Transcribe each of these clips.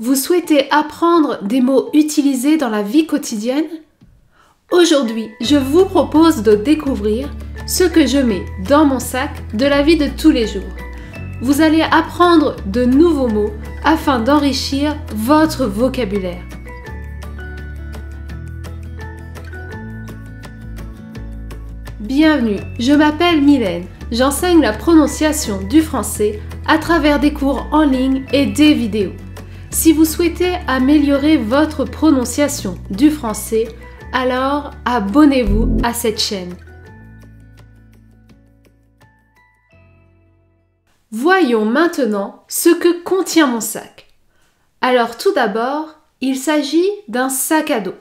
Vous souhaitez apprendre des mots utilisés dans la vie quotidienne Aujourd'hui, je vous propose de découvrir ce que je mets dans mon sac de la vie de tous les jours. Vous allez apprendre de nouveaux mots afin d'enrichir votre vocabulaire. Bienvenue, je m'appelle Mylène. J'enseigne la prononciation du français à travers des cours en ligne et des vidéos. Si vous souhaitez améliorer votre prononciation du français, alors abonnez-vous à cette chaîne. Voyons maintenant ce que contient mon sac. Alors tout d'abord, il s'agit d'un sac à dos.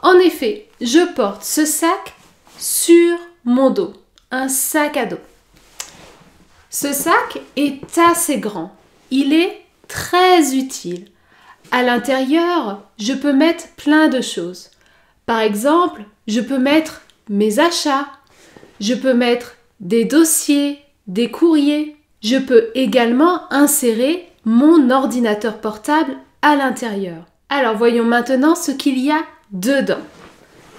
En effet, je porte ce sac sur mon dos, un sac à dos. Ce sac est assez grand. Il est très utile. À l'intérieur, je peux mettre plein de choses. Par exemple, je peux mettre mes achats, je peux mettre des dossiers, des courriers. Je peux également insérer mon ordinateur portable à l'intérieur. Alors voyons maintenant ce qu'il y a dedans.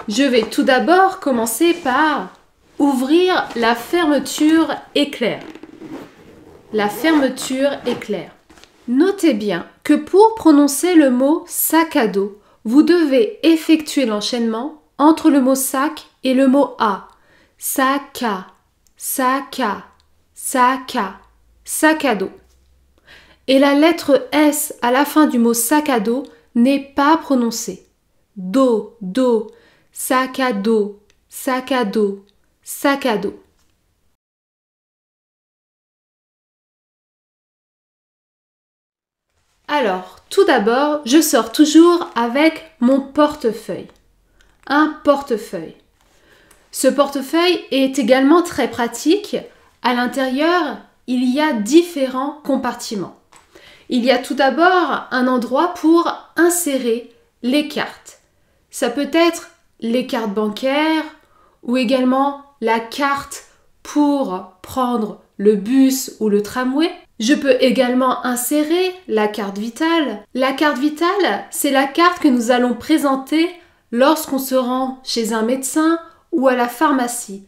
Je vais tout d'abord commencer par ouvrir la fermeture éclair. La fermeture éclair. Notez bien que pour prononcer le mot sac à dos, vous devez effectuer l'enchaînement entre le mot sac et le mot à. à, sac à, sac à dos. Et la lettre S à la fin du mot sac à dos n'est pas prononcée. Do, do, sac à dos, sac à dos, sac à dos. Alors, tout d'abord, je sors toujours avec mon portefeuille. Un portefeuille. Ce portefeuille est également très pratique. À l'intérieur, il y a différents compartiments. Il y a tout d'abord un endroit pour insérer les cartes. Ça peut être les cartes bancaires ou également la carte pour prendre le bus ou le tramway. Je peux également insérer la carte vitale. La carte vitale, c'est la carte que nous allons présenter lorsqu'on se rend chez un médecin ou à la pharmacie.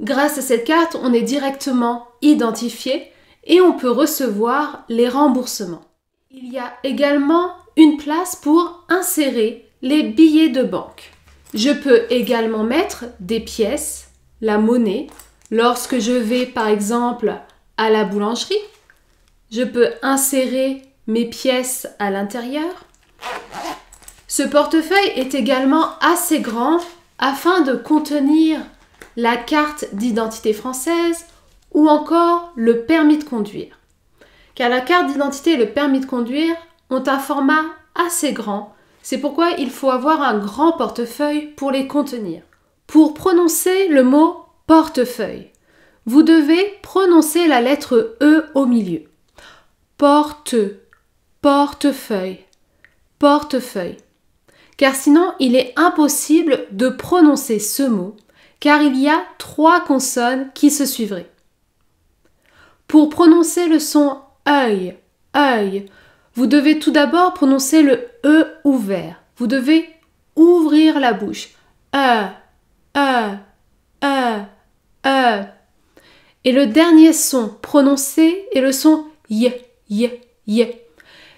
Grâce à cette carte, on est directement identifié et on peut recevoir les remboursements. Il y a également une place pour insérer les billets de banque. Je peux également mettre des pièces, la monnaie Lorsque je vais par exemple à la boulangerie, je peux insérer mes pièces à l'intérieur. Ce portefeuille est également assez grand afin de contenir la carte d'identité française ou encore le permis de conduire. Car la carte d'identité et le permis de conduire ont un format assez grand. C'est pourquoi il faut avoir un grand portefeuille pour les contenir. Pour prononcer le mot portefeuille. Vous devez prononcer la lettre E au milieu. Porte, portefeuille, portefeuille. Car sinon, il est impossible de prononcer ce mot, car il y a trois consonnes qui se suivraient. Pour prononcer le son œil, œil, vous devez tout d'abord prononcer le E ouvert. Vous devez ouvrir la bouche. E, E, E. Euh. Et le dernier son prononcé est le son Y, Y, Y.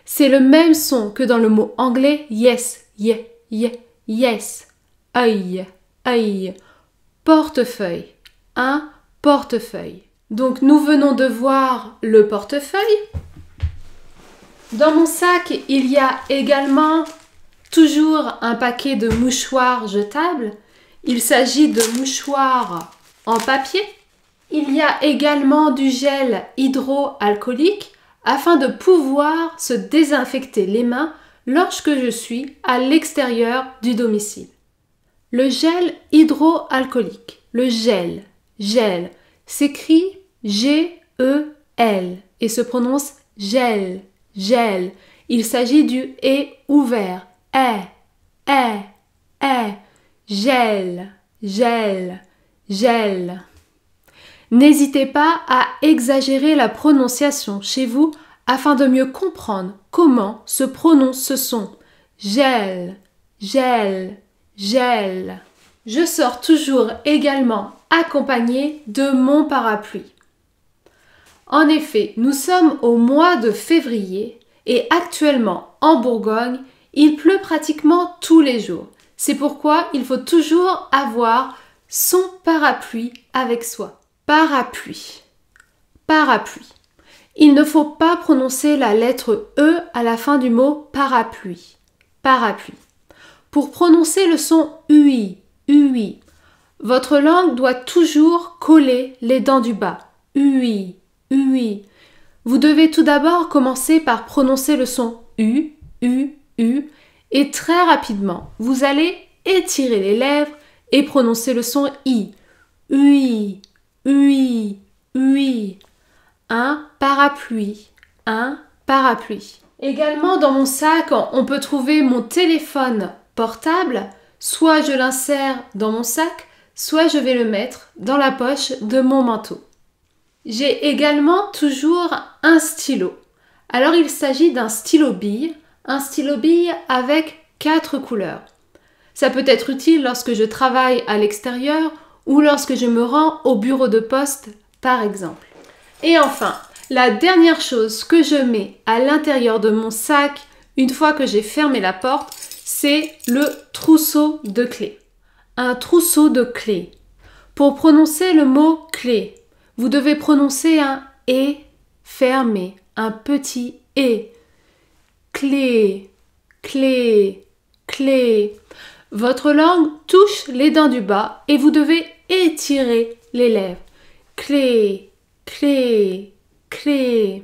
C'est le même son que dans le mot anglais yes, Y, Y, yes. Portefeuille. Un portefeuille. Donc nous venons de voir le portefeuille. Dans mon sac, il y a également toujours un paquet de mouchoirs jetables. Il s'agit de mouchoirs en papier. Il y a également du gel hydroalcoolique afin de pouvoir se désinfecter les mains lorsque je suis à l'extérieur du domicile. Le gel hydroalcoolique, le gel, gel, s'écrit G-E-L et se prononce gel, gel. Il s'agit du E ouvert, E, E, E, gel, gel gel. N'hésitez pas à exagérer la prononciation chez vous afin de mieux comprendre comment se prononce ce son. Gel, gel, gel. Je sors toujours également accompagné de mon parapluie. En effet, nous sommes au mois de février et actuellement en Bourgogne, il pleut pratiquement tous les jours. C'est pourquoi il faut toujours avoir son parapluie avec soi. Parapluie. Parapluie. Il ne faut pas prononcer la lettre E à la fin du mot parapluie. Parapluie. Pour prononcer le son UI, UI, votre langue doit toujours coller les dents du bas. UI, UI. Vous devez tout d'abord commencer par prononcer le son U, U, U, et très rapidement, vous allez étirer les lèvres et le son I. Ui, ui, ui. Un parapluie, un parapluie. Également dans mon sac, on peut trouver mon téléphone portable. Soit je l'insère dans mon sac, soit je vais le mettre dans la poche de mon manteau. J'ai également toujours un stylo. Alors il s'agit d'un stylo bille, un stylo bille avec quatre couleurs. Ça peut être utile lorsque je travaille à l'extérieur ou lorsque je me rends au bureau de poste, par exemple. Et enfin, la dernière chose que je mets à l'intérieur de mon sac une fois que j'ai fermé la porte, c'est le trousseau de clés. Un trousseau de clés. Pour prononcer le mot clé, vous devez prononcer un et fermé, un petit et. Clé, clé, clé. Votre langue touche les dents du bas et vous devez étirer les lèvres. Clé, clé, clé.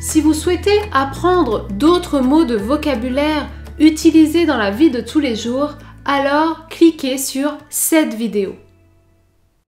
Si vous souhaitez apprendre d'autres mots de vocabulaire utilisés dans la vie de tous les jours, alors cliquez sur cette vidéo.